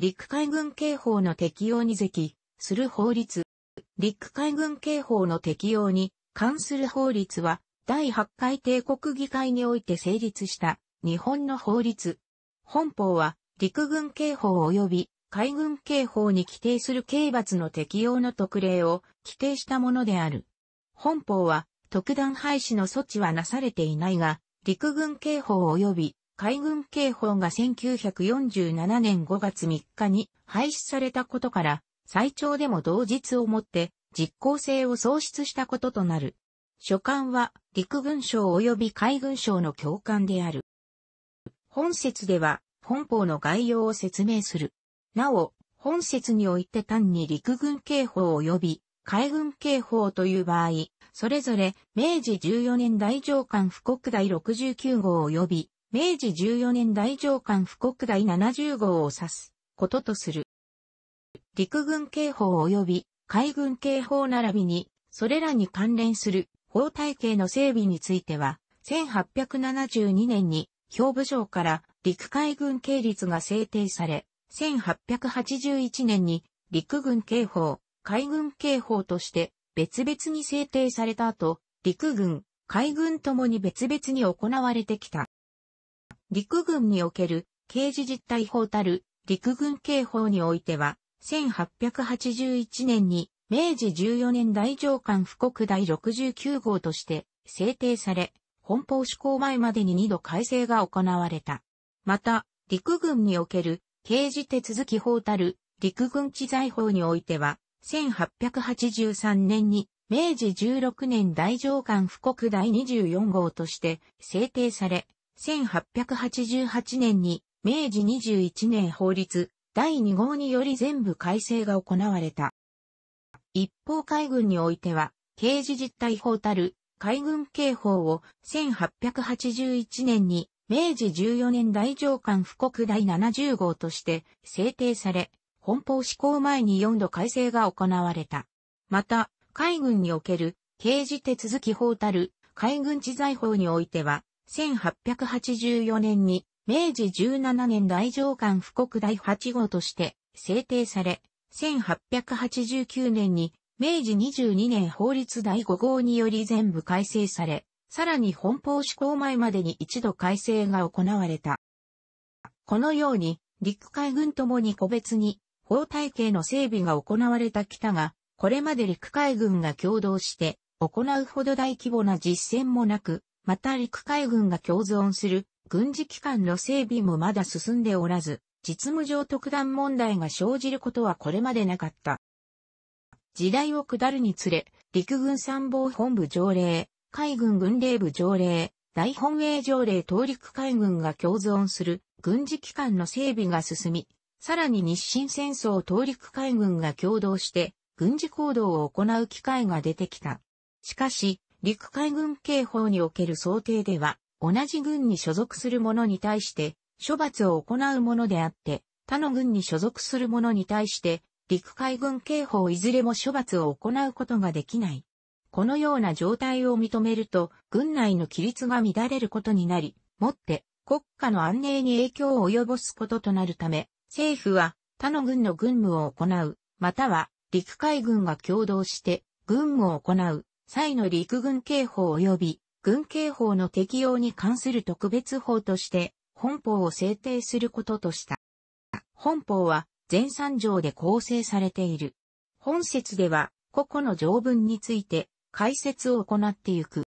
陸海軍警報の適用に是する法律。陸海軍警報の適用に関する法律は、第8回帝国議会において成立した日本の法律。本法は、陸軍警報及び海軍警報に規定する刑罰の適用の特例を規定したものである。本法は、特段廃止の措置はなされていないが、陸軍警報及び海軍警報が1947年5月3日に廃止されたことから、最長でも同日をもって実効性を喪失したこととなる。所管は陸軍省及び海軍省の教官である。本節では本法の概要を説明する。なお、本節において単に陸軍警報及び海軍警報という場合、それぞれ明治14年大上官布告第69号及び明治14年大上官布告第70号を指すこととする。陸軍警報及び海軍警報並びに、それらに関連する法体系の整備については、1872年に兵部省から陸海軍系律が制定され、1881年に陸軍警報、海軍警報として別々に制定された後、陸軍、海軍ともに別々に行われてきた。陸軍における刑事実態法たる陸軍刑法においては、1881年に明治14年大上官布告第69号として制定され、本法施行前までに2度改正が行われた。また、陸軍における刑事手続き法たる陸軍知財法においては、1883年に明治16年大上官布告第24号として制定され、1888年に明治21年法律第2号により全部改正が行われた。一方海軍においては、刑事実態法たる海軍刑法を1881年に明治14年大上官布告第70号として制定され、本法施行前に4度改正が行われた。また、海軍における刑事手続き法たる海軍知財法においては、1884年に明治17年大上官布告第8号として制定され、1889年に明治22年法律第5号により全部改正され、さらに本法施行前までに一度改正が行われた。このように、陸海軍ともに個別に法体系の整備が行われた北が、これまで陸海軍が共同して行うほど大規模な実践もなく、また陸海軍が共存する軍事機関の整備もまだ進んでおらず、実務上特段問題が生じることはこれまでなかった。時代を下るにつれ、陸軍参謀本部条例、海軍軍令部条例、大本営条例東陸海軍が共存する軍事機関の整備が進み、さらに日清戦争東陸海軍が共同して軍事行動を行う機会が出てきた。しかし、陸海軍警報における想定では、同じ軍に所属する者に対して、処罰を行うものであって、他の軍に所属する者に対して、陸海軍警報いずれも処罰を行うことができない。このような状態を認めると、軍内の規律が乱れることになり、もって国家の安寧に影響を及ぼすこととなるため、政府は他の軍の軍務を行う、または陸海軍が共同して軍務を行う際の陸軍刑法及び軍刑法の適用に関する特別法として本法を制定することとした。本法は全三条で構成されている。本説では個々の条文について解説を行っていく。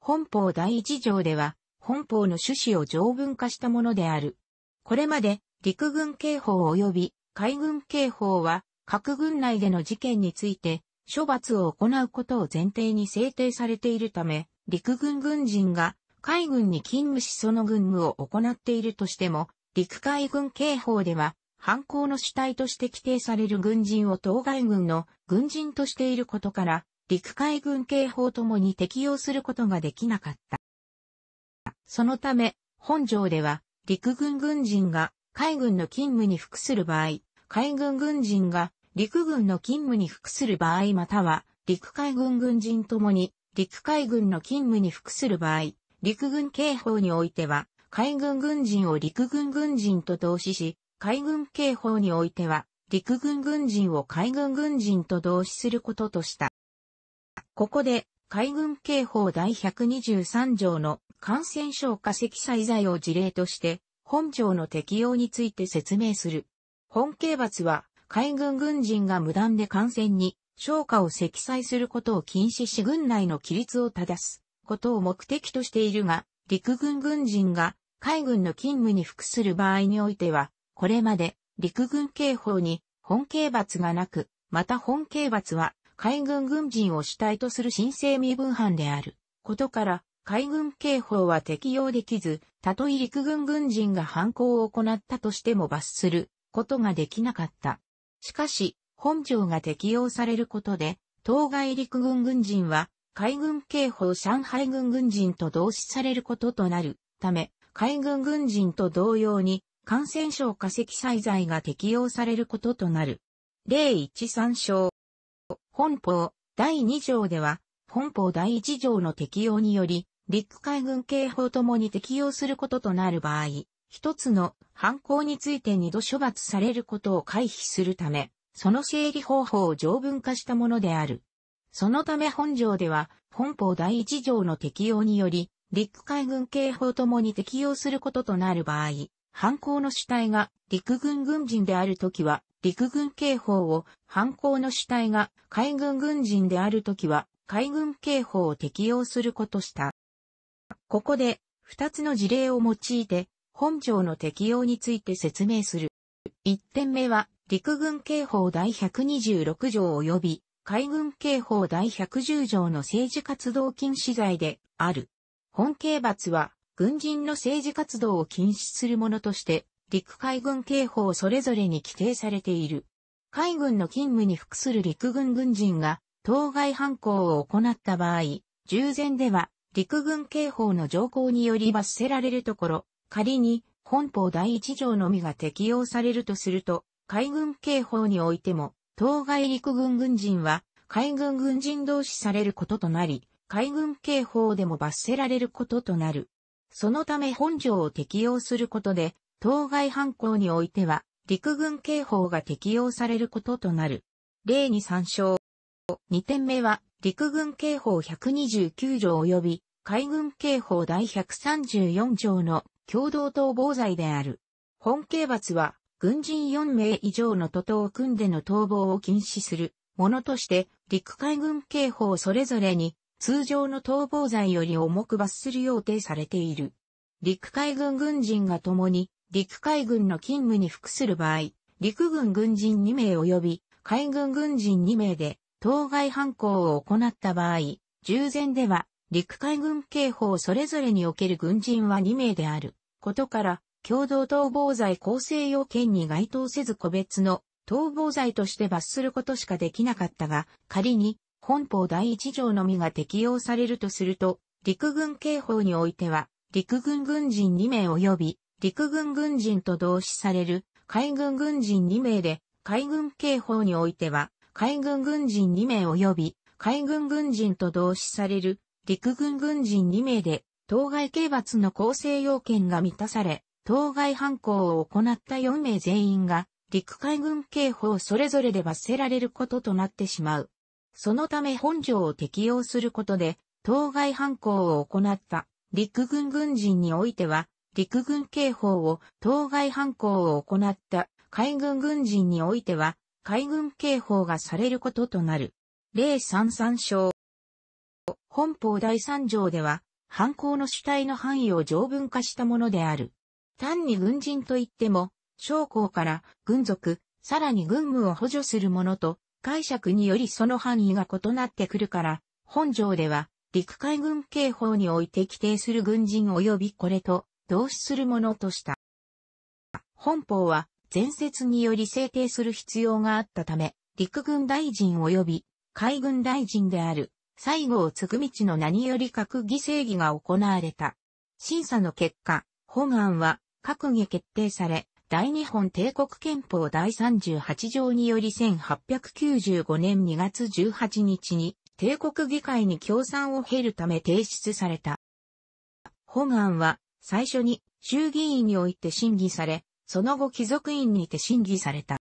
本法第一条では本法の趣旨を条文化したものである。これまで陸軍刑法及び海軍刑法は各軍内での事件について処罰を行うことを前提に制定されているため、陸軍軍人が海軍に勤務しその軍務を行っているとしても、陸海軍刑法では、犯行の主体として規定される軍人を当該軍の軍人としていることから、陸海軍刑法ともに適用することができなかった。そのため、本条では、陸軍軍人が海軍の勤務に服する場合、海軍軍人が陸軍の勤務に服する場合または、陸海軍軍人ともに、陸海軍の勤務に服する場合、陸軍刑法においては、海軍軍人を陸軍軍人と同志し、海軍刑法においては、陸軍軍人を海軍軍人と同志することとした。ここで、海軍刑法第123条の感染症化積載罪を事例として、本条の適用について説明する。本刑罰は、海軍軍人が無断で艦船に消火を積載することを禁止し軍内の規律を正すことを目的としているが、陸軍軍人が海軍の勤務に服する場合においては、これまで陸軍刑法に本刑罰がなく、また本刑罰は海軍軍人を主体とする申請身分犯であることから、海軍刑法は適用できず、たとえ陸軍軍人が犯行を行ったとしても罰することができなかった。しかし、本条が適用されることで、当該陸軍軍人は、海軍警報上海軍軍人と同視されることとなるため、海軍軍人と同様に、感染症化石災罪が適用されることとなる。例1参照。本法第2条では、本法第1条の適用により、陸海軍警報ともに適用することとなる場合、一つの犯行について二度処罰されることを回避するため、その整理方法を条文化したものである。そのため本条では、本法第一条の適用により、陸海軍警報ともに適用することとなる場合、犯行の主体が陸軍軍人であるときは、陸軍警報を、犯行の主体が海軍軍人であるときは、海軍警報を適用することした。ここで、二つの事例を用いて、本条の適用について説明する。1点目は、陸軍刑法第126条及び、海軍刑法第110条の政治活動禁止罪である。本刑罰は、軍人の政治活動を禁止するものとして、陸海軍刑法それぞれに規定されている。海軍の勤務に服する陸軍軍人が、当該犯行を行った場合、従前では、陸軍刑法の条項により罰せられるところ、仮に本法第一条のみが適用されるとすると、海軍刑法においても、当該陸軍軍人は海軍軍人同士されることとなり、海軍刑法でも罰せられることとなる。そのため本条を適用することで、当該犯行においては、陸軍刑法が適用されることとなる。例に参照。2点目は、陸軍刑法129条及び、海軍刑法第134条の共同逃亡罪である。本刑罰は、軍人4名以上の徒党を組んでの逃亡を禁止するものとして、陸海軍刑法それぞれに、通常の逃亡罪より重く罰するよう定されている。陸海軍軍人が共に、陸海軍の勤務に服する場合、陸軍軍人2名及び、海軍軍人2名で、当該犯行を行った場合、従前では、陸海軍警報それぞれにおける軍人は2名であることから、共同逃亡罪構成要件に該当せず個別の逃亡罪として罰することしかできなかったが、仮に本法第1条のみが適用されるとすると、陸軍警報においては、陸軍軍人2名及び、陸軍軍人と同志される海軍軍人2名で、海軍警報においては、海軍軍人2名及び、海軍軍人と同志される陸軍軍人2名で、当該刑罰の構成要件が満たされ、当該犯行を行った4名全員が、陸海軍刑法それぞれで罰せられることとなってしまう。そのため本条を適用することで、当該犯行を行った陸軍軍人においては、陸軍刑法を当該犯行を行った海軍軍人においては、海軍刑法がされることとなる。例33章。本法第三条では、犯行の主体の範囲を条文化したものである。単に軍人といっても、将校から軍属、さらに軍務を補助するものと、解釈によりその範囲が異なってくるから、本条では、陸海軍刑法において規定する軍人及びこれと同志するものとした。本法は、前説により制定する必要があったため、陸軍大臣及び海軍大臣である西郷つぐ道の何より閣議正義が行われた。審査の結果、本案は閣議決定され、大日本帝国憲法第38条により1895年2月18日に帝国議会に協賛を経るため提出された。本案は最初に衆議院において審議され、その後貴族院にて審議された。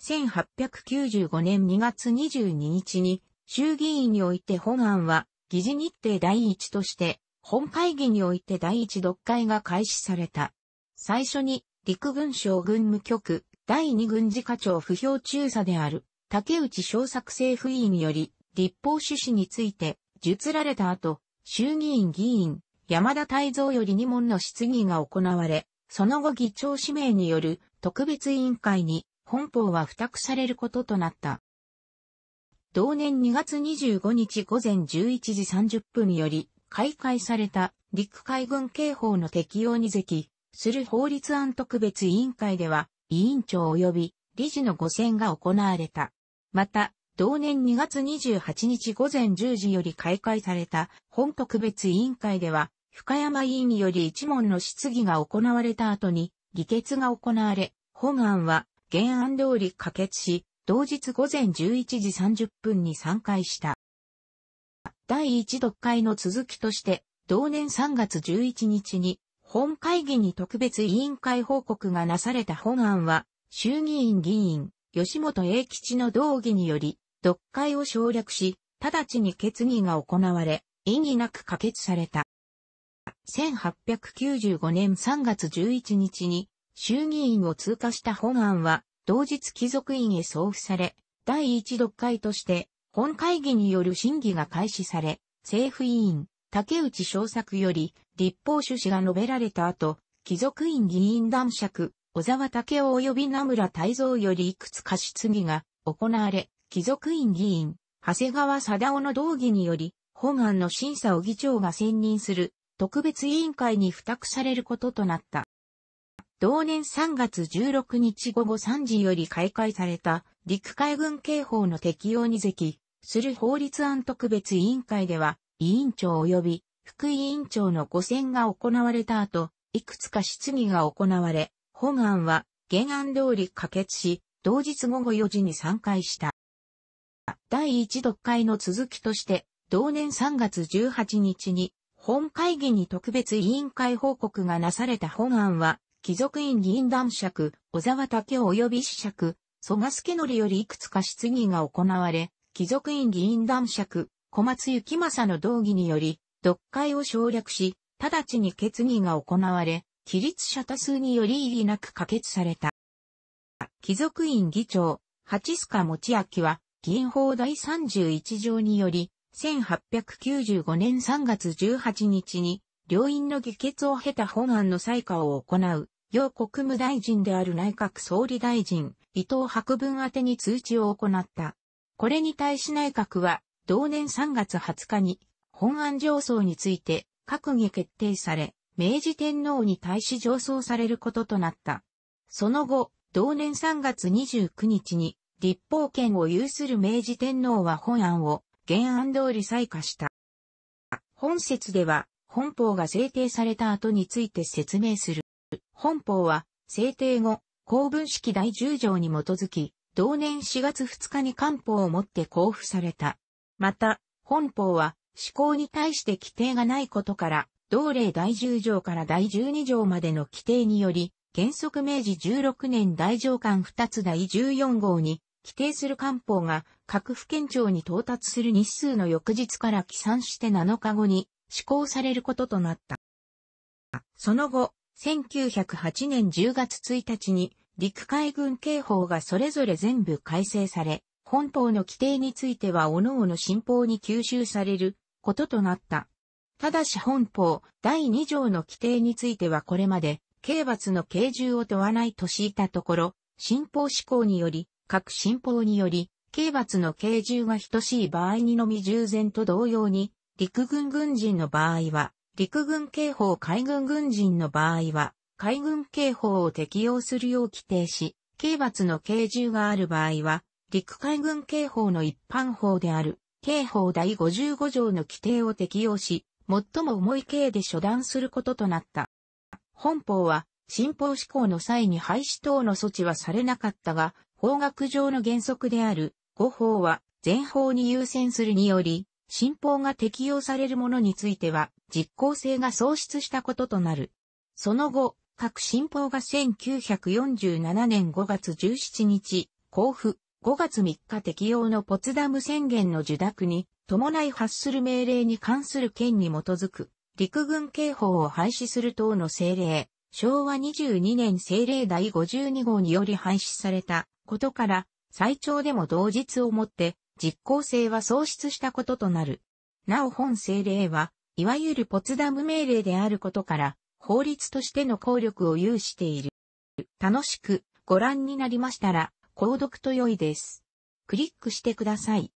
1895年2月22日に衆議院において本案は、議事日程第一として、本会議において第一読解が開始された。最初に、陸軍省軍務局、第二軍事課長不評中佐である、竹内小作政府委員より、立法趣旨について、述られた後、衆議院議員、山田泰造より2問の質疑が行われ、その後議長指名による特別委員会に本法は付託されることとなった。同年2月25日午前11時30分より、開会された陸海軍警報の適用に席、する法律案特別委員会では、委員長及び理事の5選が行われた。また、同年2月28日午前10時より開会された本特別委員会では、深山委員により一問の質疑が行われた後に、議決が行われ、本案は原案通り可決し、同日午前11時30分に散会した。第1読会の続きとして、同年3月11日に、本会議に特別委員会報告がなされた本案は、衆議院議員、吉本英吉の同議により、読会を省略し、直ちに決議が行われ、意義なく可決された。1895年3月11日に、衆議院を通過した本案は、同日貴族院へ送付され、第一読会として、本会議による審議が開始され、政府委員、竹内昌作より、立法趣旨が述べられた後、貴族院議員男爵、小沢武雄及び名村泰造よりいくつか質疑が行われ、貴族院議員、長谷川貞夫の同義により、本案の審査を議長が選任する特別委員会に付託されることとなった。同年3月16日午後3時より開会された陸海軍警報の適用に席する法律案特別委員会では、委員長及び副委員長の誤選が行われた後、いくつか質疑が行われ、本案は原案通り可決し、同日午後4時に散会した。第一読会の続きとして、同年3月18日に本会議に特別委員会報告がなされた本案は、貴族院議員男爵、小沢武及び子爵、蘇我助則よりいくつか質疑が行われ、貴族院議員男爵、小松幸政の同義により、読解を省略し、直ちに決議が行われ、起立者多数により異議なく可決された。貴族院議長、八須賀持明は、議員法第31条により、1895年3月18日に、両院の議決を経た本案の採下を行う、要国務大臣である内閣総理大臣、伊藤博文宛に通知を行った。これに対し内閣は、同年3月20日に、本案上層について、閣議決定され、明治天皇に対し上層されることとなった。その後、同年3月29日に、立法権を有する明治天皇は本案を原案通り採下した。本説では、本法が制定された後について説明する。本法は、制定後、公文式第10条に基づき、同年4月2日に官報をもって交付された。また、本法は、施行に対して規定がないことから、同例第10条から第12条までの規定により、原則明治16年大上官2つ第14号に、規定する官報が各府県庁に到達する日数の翌日から起算して7日後に施行されることとなった。その後、1908年10月1日に陸海軍警報がそれぞれ全部改正され、本法の規定については各々新法に吸収されることとなった。ただし本法第2条の規定についてはこれまで刑罰の刑重を問わないと敷いたところ、新法施行により、各新法により、刑罰の刑重が等しい場合にのみ従前と同様に、陸軍軍人の場合は、陸軍警報海軍軍人の場合は、海軍警報を適用するよう規定し、刑罰の刑重がある場合は、陸海軍警報の一般法である、刑法第55条の規定を適用し、最も重い刑で処断することとなった。本法は、新法施行の際に廃止等の措置はされなかったが、法学上の原則である、5法は、全法に優先するにより、新法が適用されるものについては、実効性が喪失したこととなる。その後、各新法が1947年5月17日、交付、5月3日適用のポツダム宣言の受諾に、伴い発する命令に関する件に基づく、陸軍刑法を廃止する等の政令、昭和22年政令第52号により廃止されたことから、最長でも同日をもって、実効性は喪失したこととなる。なお本政令は、いわゆるポツダム命令であることから、法律としての効力を有している。楽しくご覧になりましたら、購読と良いです。クリックしてください。